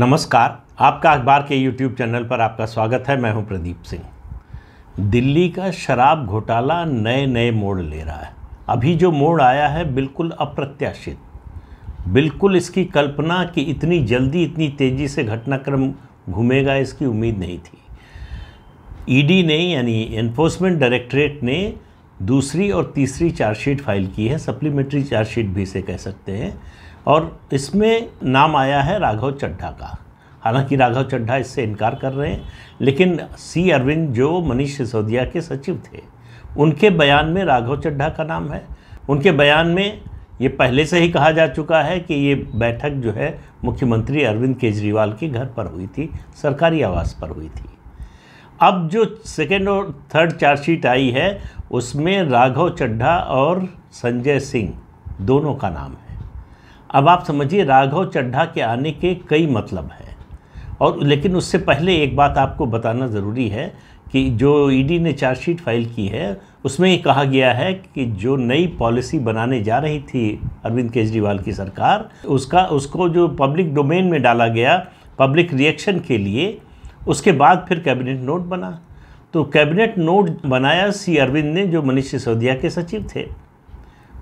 नमस्कार आपका अखबार के यूट्यूब चैनल पर आपका स्वागत है मैं हूं प्रदीप सिंह दिल्ली का शराब घोटाला नए नए मोड़ ले रहा है अभी जो मोड़ आया है बिल्कुल अप्रत्याशित बिल्कुल इसकी कल्पना कि इतनी जल्दी इतनी तेज़ी से घटनाक्रम घूमेगा इसकी उम्मीद नहीं थी ईडी e ने यानी एनफोर्समेंट डायरेक्टरेट ने दूसरी और तीसरी चार्जशीट फाइल की है सप्लीमेंट्री चार्जशीट भी इसे कह सकते हैं और इसमें नाम आया है राघव चड्ढा का हालांकि राघव चड्ढा इससे इनकार कर रहे हैं लेकिन सी अरविंद जो मनीष सिसोदिया के सचिव थे उनके बयान में राघव चड्ढा का नाम है उनके बयान में ये पहले से ही कहा जा चुका है कि ये बैठक जो है मुख्यमंत्री अरविंद केजरीवाल के घर पर हुई थी सरकारी आवास पर हुई थी अब जो सेकेंड और थर्ड चार्जशीट आई है उसमें राघव चड्ढा और संजय सिंह दोनों का नाम है अब आप समझिए राघव चड्ढा के आने के कई मतलब हैं और लेकिन उससे पहले एक बात आपको बताना ज़रूरी है कि जो ईडी e ने चार्जशीट फाइल की है उसमें ये कहा गया है कि जो नई पॉलिसी बनाने जा रही थी अरविंद केजरीवाल की सरकार उसका उसको जो पब्लिक डोमेन में डाला गया पब्लिक रिएक्शन के लिए उसके बाद फिर कैबिनेट नोट बना तो कैबिनेट नोट बनाया सी अरविंद ने जो मनीष सिसोदिया के सचिव थे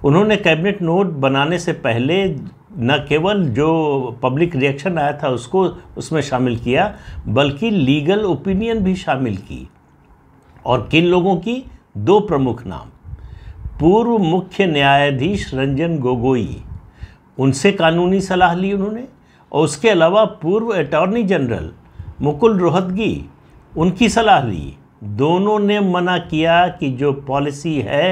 उन्होंने कैबिनेट नोट बनाने से पहले न केवल जो पब्लिक रिएक्शन आया था उसको उसमें शामिल किया बल्कि लीगल ओपिनियन भी शामिल की और किन लोगों की दो प्रमुख नाम पूर्व मुख्य न्यायाधीश रंजन गोगोई उनसे कानूनी सलाह ली उन्होंने और उसके अलावा पूर्व अटॉर्नी जनरल मुकुल रोहतगी उनकी सलाह ली दोनों ने मना किया कि जो पॉलिसी है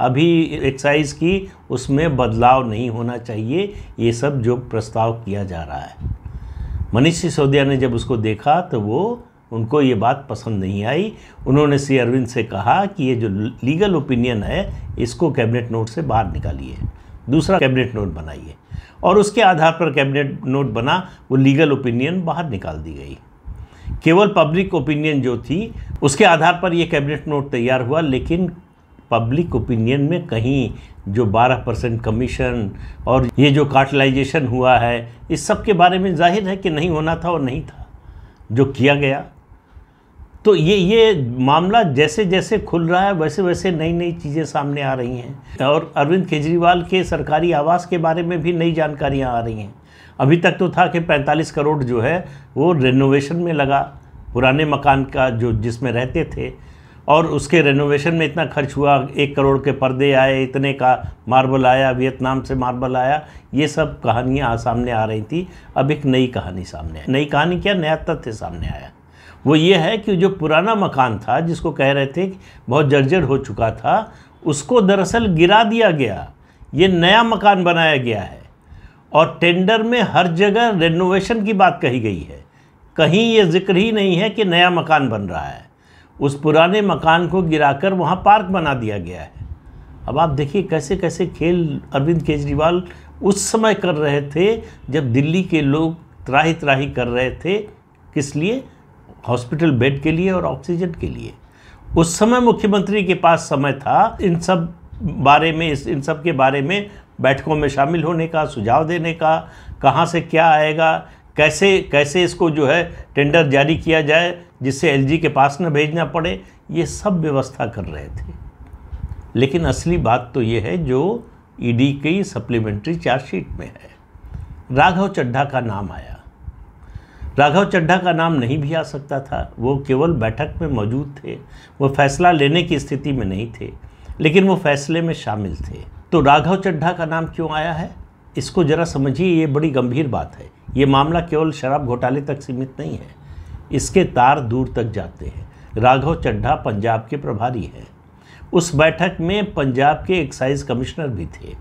अभी एक्साइज की उसमें बदलाव नहीं होना चाहिए ये सब जो प्रस्ताव किया जा रहा है मनीष सिसोदिया ने जब उसको देखा तो वो उनको ये बात पसंद नहीं आई उन्होंने श्री अरविंद से कहा कि ये जो लीगल ओपिनियन है इसको कैबिनेट नोट से बाहर निकालिए दूसरा कैबिनेट नोट बनाइए और उसके आधार पर कैबिनेट नोट बना वो लीगल ओपिनियन बाहर निकाल दी गई केवल पब्लिक ओपिनियन जो थी उसके आधार पर ये कैबिनेट नोट तैयार हुआ लेकिन पब्लिक ओपिनियन में कहीं जो 12 परसेंट कमीशन और ये जो कार्टलाइजेशन हुआ है इस सब के बारे में जाहिर है कि नहीं होना था और नहीं था जो किया गया तो ये ये मामला जैसे जैसे खुल रहा है वैसे वैसे नई नई चीज़ें सामने आ रही हैं और अरविंद केजरीवाल के सरकारी आवास के बारे में भी नई जानकारियां आ रही हैं अभी तक तो था कि 45 करोड़ जो है वो रेनोवेशन में लगा पुराने मकान का जो जिसमें रहते थे और उसके रेनोवेशन में इतना खर्च हुआ एक करोड़ के पर्दे आए इतने का मार्बल आया वियतनाम से मार्बल आया ये सब कहानियाँ सामने आ रही थी अब एक नई कहानी सामने आई नई कहानी क्या नया तथ्य सामने आया वो ये है कि जो पुराना मकान था जिसको कह रहे थे बहुत जर्जर हो चुका था उसको दरअसल गिरा दिया गया ये नया मकान बनाया गया है और टेंडर में हर जगह रेनोवेशन की बात कही गई है कहीं ये जिक्र ही नहीं है कि नया मकान बन रहा है उस पुराने मकान को गिराकर वहाँ पार्क बना दिया गया है अब आप देखिए कैसे कैसे खेल अरविंद केजरीवाल उस समय कर रहे थे जब दिल्ली के लोग त्राही त्राही कर रहे थे किस लिए हॉस्पिटल बेड के लिए और ऑक्सीजन के लिए उस समय मुख्यमंत्री के पास समय था इन सब बारे में इस इन सब के बारे में बैठकों में शामिल होने का सुझाव देने का कहाँ से क्या आएगा कैसे कैसे इसको जो है टेंडर जारी किया जाए जिससे एलजी के पास न भेजना पड़े ये सब व्यवस्था कर रहे थे लेकिन असली बात तो ये है जो ईडी की सप्लीमेंट्री चार्जशीट में है राघव चड्ढा का नाम आया राघव चड्ढा का नाम नहीं भी आ सकता था वो केवल बैठक में मौजूद थे वो फैसला लेने की स्थिति में नहीं थे लेकिन वो फैसले में शामिल थे तो राघव चड्ढा का नाम क्यों आया है इसको ज़रा समझिए ये बड़ी गंभीर बात है ये मामला केवल शराब घोटाले तक सीमित नहीं है इसके तार दूर तक जाते हैं राघव चड्ढा पंजाब के प्रभारी हैं उस बैठक में पंजाब के एक्साइज कमिश्नर भी थे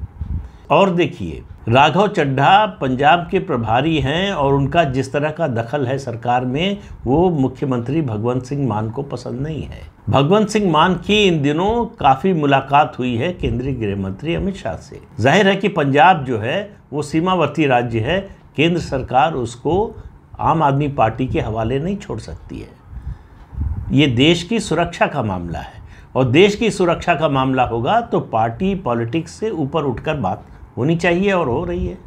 और देखिए राघव चड्ढा पंजाब के प्रभारी हैं और उनका जिस तरह का दखल है सरकार में वो मुख्यमंत्री भगवंत सिंह मान को पसंद नहीं है भगवंत सिंह मान की इन दिनों काफ़ी मुलाकात हुई है केंद्रीय गृह मंत्री अमित शाह से जाहिर है कि पंजाब जो है वो सीमावर्ती राज्य है केंद्र सरकार उसको आम आदमी पार्टी के हवाले नहीं छोड़ सकती है ये देश की सुरक्षा का मामला है और देश की सुरक्षा का मामला होगा तो पार्टी पॉलिटिक्स से ऊपर उठकर बात होनी चाहिए और हो रही है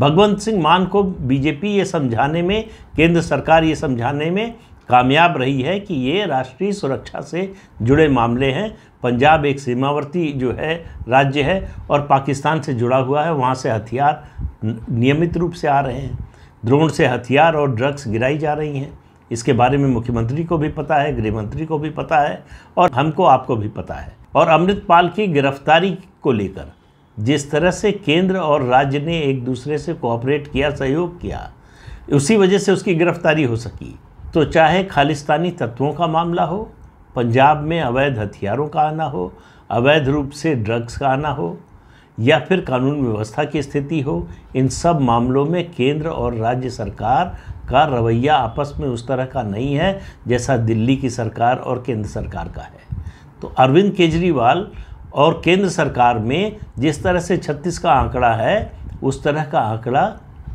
भगवंत सिंह मान को बीजेपी ये समझाने में केंद्र सरकार ये समझाने में कामयाब रही है कि ये राष्ट्रीय सुरक्षा से जुड़े मामले हैं पंजाब एक सीमावर्ती जो है राज्य है और पाकिस्तान से जुड़ा हुआ है वहाँ से हथियार नियमित रूप से आ रहे हैं द्रोण से हथियार और ड्रग्स गिराई जा रही हैं इसके बारे में मुख्यमंत्री को भी पता है गृह मंत्री को भी पता है और हमको आपको भी पता है और अमृतपाल की गिरफ्तारी को लेकर जिस तरह से केंद्र और राज्य ने एक दूसरे से कोऑपरेट किया सहयोग किया उसी वजह से उसकी गिरफ्तारी हो सकी तो चाहे खालिस्तानी तत्वों का मामला हो पंजाब में अवैध हथियारों का आना हो अवैध रूप से ड्रग्स का आना हो या फिर कानून व्यवस्था की स्थिति हो इन सब मामलों में केंद्र और राज्य सरकार का रवैया आपस में उस तरह का नहीं है जैसा दिल्ली की सरकार और केंद्र सरकार का है तो अरविंद केजरीवाल और केंद्र सरकार में जिस तरह से छत्तीस का आंकड़ा है उस तरह का आंकड़ा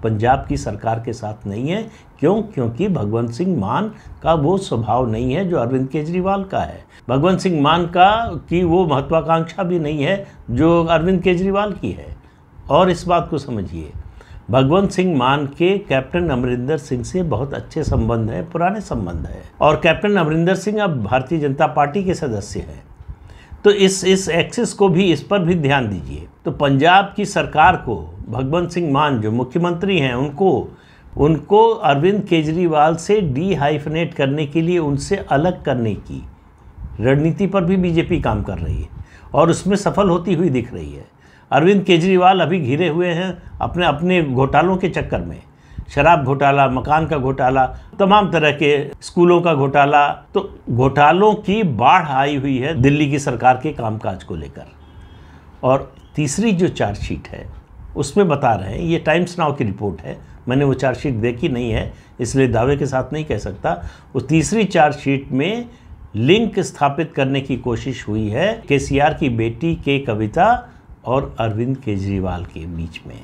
पंजाब की सरकार के साथ नहीं है क्यों क्योंकि भगवंत सिंह मान का वो स्वभाव नहीं है जो अरविंद केजरीवाल का है भगवंत सिंह मान का की वो महत्वाकांक्षा भी नहीं है जो अरविंद केजरीवाल की है और इस बात को समझिए भगवंत सिंह मान के कैप्टन अमरिंदर सिंह से बहुत अच्छे संबंध हैं पुराने संबंध हैं और कैप्टन अमरिंदर सिंह अब भारतीय जनता पार्टी के सदस्य हैं तो इस इस एक्सिस को भी इस पर भी ध्यान दीजिए तो पंजाब की सरकार को भगवंत सिंह मान जो मुख्यमंत्री हैं उनको उनको अरविंद केजरीवाल से डीहाइफनेट करने के लिए उनसे अलग करने की रणनीति पर भी बीजेपी काम कर रही है और उसमें सफल होती हुई दिख रही है अरविंद केजरीवाल अभी घिरे हुए हैं अपने अपने घोटालों के चक्कर में शराब घोटाला मकान का घोटाला तमाम तरह के स्कूलों का घोटाला तो घोटालों की बाढ़ आई हुई है दिल्ली की सरकार के कामकाज को लेकर और तीसरी जो चार्जशीट है उसमें बता रहे हैं ये टाइम्स नाव की रिपोर्ट है मैंने वो चार्जशीट देखी नहीं है इसलिए दावे के साथ नहीं कह सकता वो तीसरी चार्जशीट में लिंक स्थापित करने की कोशिश हुई है केसीआर की बेटी के कविता और अरविंद केजरीवाल के बीच में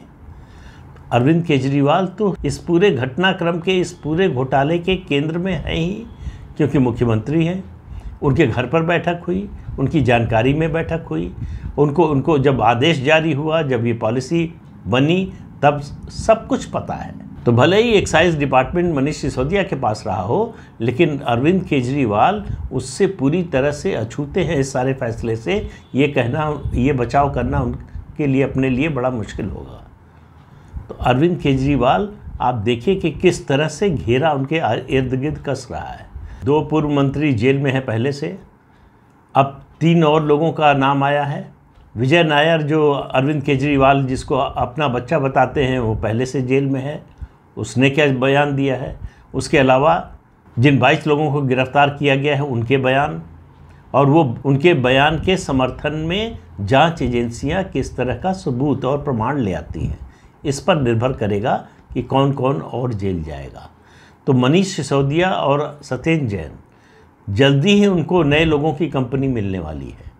अरविंद केजरीवाल तो इस पूरे घटनाक्रम के इस पूरे घोटाले के केंद्र में हैं ही क्योंकि मुख्यमंत्री हैं उनके घर पर बैठक हुई उनकी जानकारी में बैठक हुई उनको उनको जब आदेश जारी हुआ जब ये पॉलिसी बनी तब सब कुछ पता है तो भले ही एक्साइज डिपार्टमेंट मनीष सिसोदिया के पास रहा हो लेकिन अरविंद केजरीवाल उससे पूरी तरह से अछूते हैं इस सारे फैसले से ये कहना ये बचाव करना उनके लिए अपने लिए बड़ा मुश्किल होगा तो अरविंद केजरीवाल आप देखिए कि किस तरह से घेरा उनके इर्द गिर्द कस रहा है दो पूर्व मंत्री जेल में हैं पहले से अब तीन और लोगों का नाम आया है विजय नायर जो अरविंद केजरीवाल जिसको अपना बच्चा बताते हैं वो पहले से जेल में है उसने क्या बयान दिया है उसके अलावा जिन बाईस लोगों को गिरफ्तार किया गया है उनके बयान और वो उनके बयान के समर्थन में जांच एजेंसियां किस तरह का सबूत और प्रमाण ले आती हैं इस पर निर्भर करेगा कि कौन कौन और जेल जाएगा तो मनीष सिसोदिया और सत्येंद्र जैन जल्दी ही उनको नए लोगों की कंपनी मिलने वाली है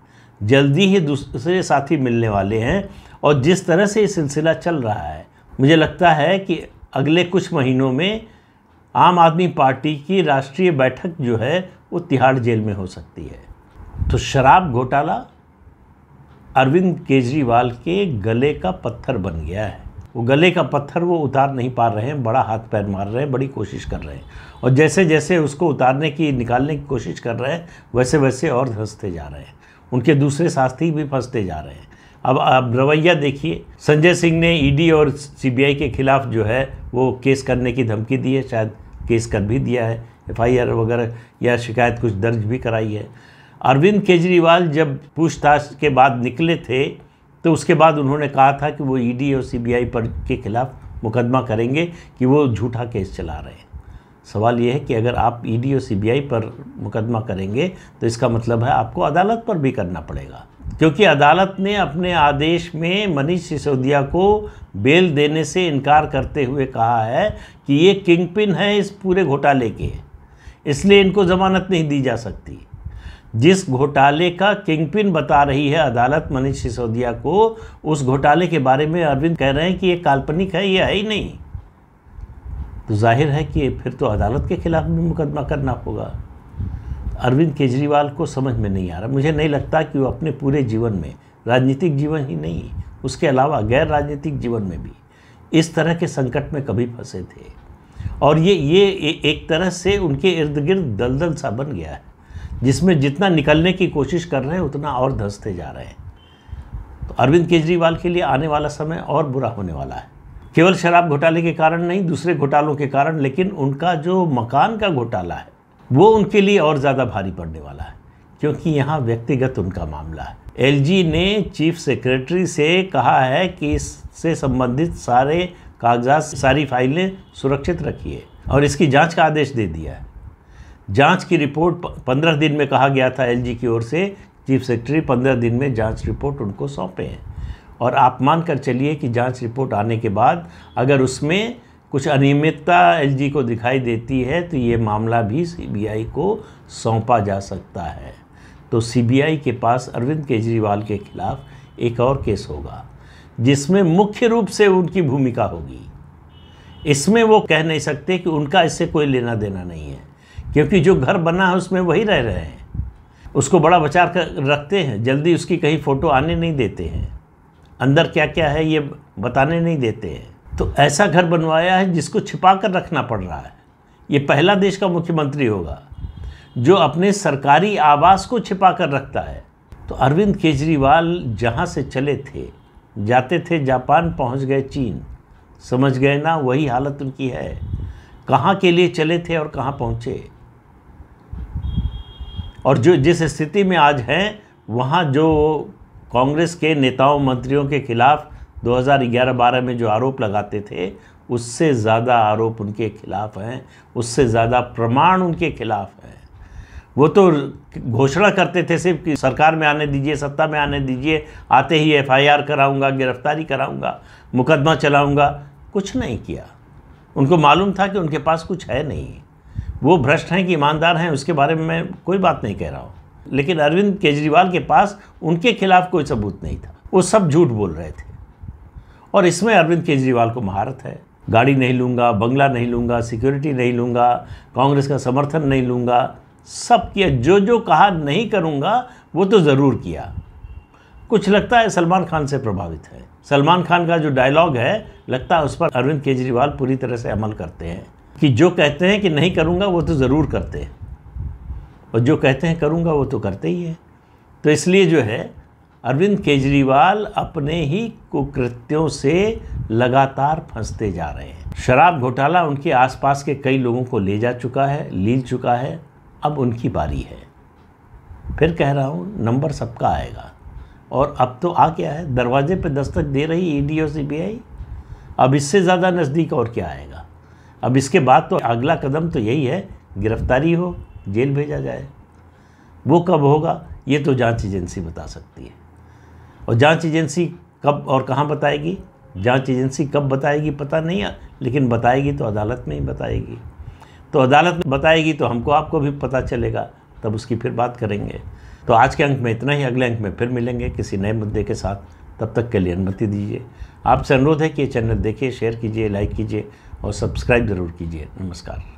जल्दी ही दूसरे साथी मिलने वाले हैं और जिस तरह से ये सिलसिला चल रहा है मुझे लगता है कि अगले कुछ महीनों में आम आदमी पार्टी की राष्ट्रीय बैठक जो है वो तिहाड़ जेल में हो सकती है तो शराब घोटाला अरविंद केजरीवाल के गले का पत्थर बन गया है वो गले का पत्थर वो उतार नहीं पा रहे हैं बड़ा हाथ पैर मार रहे हैं बड़ी कोशिश कर रहे हैं और जैसे जैसे उसको उतारने की निकालने की कोशिश कर रहे हैं वैसे वैसे और धंसते जा रहे हैं उनके दूसरे साथी भी फंसते जा रहे हैं अब अब रवैया देखिए संजय सिंह ने ईडी e और सीबीआई के खिलाफ जो है वो केस करने की धमकी दी है शायद केस कर भी दिया है एफआईआर वगैरह या शिकायत कुछ दर्ज भी कराई है अरविंद केजरीवाल जब पूछताछ के बाद निकले थे तो उसके बाद उन्होंने कहा था कि वो ईडी e और सीबीआई पर के खिलाफ मुकदमा करेंगे कि वो झूठा केस चला रहे हैं सवाल ये है कि अगर आप ईडी e और सीबीआई पर मुकदमा करेंगे तो इसका मतलब है आपको अदालत पर भी करना पड़ेगा क्योंकि अदालत ने अपने आदेश में मनीष सिसोदिया को बेल देने से इनकार करते हुए कहा है कि ये किंग पिन है इस पूरे घोटाले के इसलिए इनको ज़मानत नहीं दी जा सकती जिस घोटाले का किंगपिन बता रही है अदालत मनीष सिसोदिया को उस घोटाले के बारे में अरविंद कह रहे हैं कि ये काल्पनिक है ये है ही नहीं तो जाहिर है कि फिर तो अदालत के खिलाफ भी मुकदमा करना होगा अरविंद केजरीवाल को समझ में नहीं आ रहा मुझे नहीं लगता कि वो अपने पूरे जीवन में राजनीतिक जीवन ही नहीं उसके अलावा गैर राजनीतिक जीवन में भी इस तरह के संकट में कभी फंसे थे और ये ये एक तरह से उनके इर्द गिर्द दलदल सा बन गया है जिसमें जितना निकलने की कोशिश कर रहे हैं उतना और धंसते जा रहे हैं तो अरविंद केजरीवाल के लिए आने वाला समय और बुरा होने वाला है केवल शराब घोटाले के कारण नहीं दूसरे घोटालों के कारण लेकिन उनका जो मकान का घोटाला है वो उनके लिए और ज़्यादा भारी पड़ने वाला है क्योंकि यहाँ व्यक्तिगत उनका मामला है एल ने चीफ सेक्रेटरी से कहा है कि इससे संबंधित सारे कागजात सारी फाइलें सुरक्षित रखिए और इसकी जांच का आदेश दे दिया है जांच की रिपोर्ट पंद्रह दिन में कहा गया था एलजी की ओर से चीफ सेक्रेटरी पंद्रह दिन में जांच रिपोर्ट उनको सौंपे हैं और आप मान कर चलिए कि जांच रिपोर्ट आने के बाद अगर उसमें कुछ अनियमितता एलजी को दिखाई देती है तो ये मामला भी सीबीआई को सौंपा जा सकता है तो सीबीआई के पास अरविंद केजरीवाल के खिलाफ एक और केस होगा जिसमें मुख्य रूप से उनकी भूमिका होगी इसमें वो कह नहीं सकते कि उनका इससे कोई लेना देना नहीं है क्योंकि जो घर बना है उसमें वही रह रहे हैं उसको बड़ा बचा कर रखते हैं जल्दी उसकी कहीं फ़ोटो आने नहीं देते हैं अंदर क्या क्या है ये बताने नहीं देते हैं तो ऐसा घर बनवाया है जिसको छिपा कर रखना पड़ रहा है ये पहला देश का मुख्यमंत्री होगा जो अपने सरकारी आवास को छिपा कर रखता है तो अरविंद केजरीवाल जहाँ से चले थे जाते थे जापान पहुँच गए चीन समझ गए ना वही हालत उनकी है कहाँ के लिए चले थे और कहाँ पहुँचे और जो जिस स्थिति में आज हैं वहाँ जो कांग्रेस के नेताओं मंत्रियों के खिलाफ 2011-12 में जो आरोप लगाते थे उससे ज़्यादा आरोप उनके खिलाफ हैं उससे ज़्यादा प्रमाण उनके खिलाफ हैं वो तो घोषणा करते थे सिर्फ कि सरकार में आने दीजिए सत्ता में आने दीजिए आते ही एफआईआर कराऊंगा गिरफ्तारी कराऊंगा मुकदमा चलाऊंगा कुछ नहीं किया उनको मालूम था कि उनके पास कुछ है नहीं वो भ्रष्ट हैं कि ईमानदार हैं उसके बारे में मैं कोई बात नहीं कह रहा हूँ लेकिन अरविंद केजरीवाल के पास उनके खिलाफ कोई सबूत नहीं था वो सब झूठ बोल रहे थे और इसमें अरविंद केजरीवाल को महारत है गाड़ी नहीं लूँगा बंगला नहीं लूँगा सिक्योरिटी नहीं लूँगा कांग्रेस का समर्थन नहीं लूँगा सब किया जो जो कहा नहीं करूँगा वो तो ज़रूर किया कुछ लगता है सलमान खान से प्रभावित है सलमान खान का जो डायलॉग है लगता है उस पर अरविंद केजरीवाल पूरी तरह से अमल करते हैं कि जो कहते हैं कि नहीं करूँगा वो तो ज़रूर करते हैं और जो कहते हैं करूँगा वो तो करते ही है तो इसलिए जो है अरविंद केजरीवाल अपने ही कुकृत्यों से लगातार फंसते जा रहे हैं शराब घोटाला उनके आसपास के कई लोगों को ले जा चुका है लील चुका है अब उनकी बारी है फिर कह रहा हूँ नंबर सबका आएगा और अब तो आ गया है दरवाजे पर दस्तक दे रही ईडी और सीबीआई अब इससे ज़्यादा नज़दीक और क्या आएगा अब इसके बाद तो अगला कदम तो यही है गिरफ्तारी हो जेल भेजा जाए वो कब होगा ये तो जांच एजेंसी बता सकती है और जांच एजेंसी कब और कहाँ बताएगी जांच एजेंसी कब बताएगी पता नहीं है लेकिन बताएगी तो अदालत में ही बताएगी तो अदालत में बताएगी तो हमको आपको भी पता चलेगा तब उसकी फिर बात करेंगे तो आज के अंक में इतना ही अगले अंक में फिर मिलेंगे किसी नए मुद्दे के साथ तब तक के लिए अनुमति दीजिए आपसे अनुरोध है कि ये चैनल देखिए शेयर कीजिए लाइक कीजिए और सब्सक्राइब ज़रूर कीजिए नमस्कार